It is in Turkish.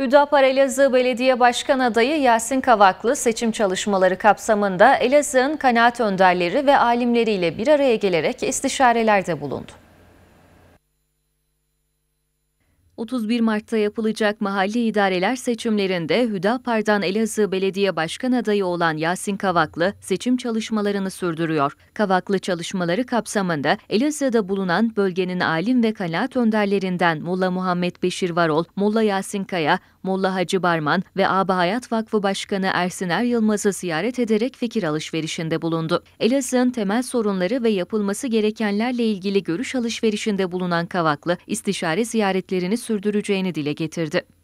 Hüdapar Elazığ Belediye Başkan Adayı Yasin Kavaklı seçim çalışmaları kapsamında Elazığ'ın kanaat önderleri ve alimleriyle bir araya gelerek istişarelerde bulundu. 31 Mart'ta yapılacak mahalli idareler seçimlerinde Hüdapar'dan Elazığ Belediye Başkan adayı olan Yasin Kavaklı seçim çalışmalarını sürdürüyor. Kavaklı çalışmaları kapsamında Elazığ'da bulunan bölgenin alim ve kanaat önderlerinden Molla Muhammed Beşir Varol, Molla Yasin Kaya, Molla Hacı Barman ve Aba Hayat Vakfı Başkanı Ersin Er Yılmaz'ı ziyaret ederek fikir alışverişinde bulundu. Elazığ'ın temel sorunları ve yapılması gerekenlerle ilgili görüş alışverişinde bulunan Kavaklı, istişare ziyaretlerini sürdüreceğini dile getirdi.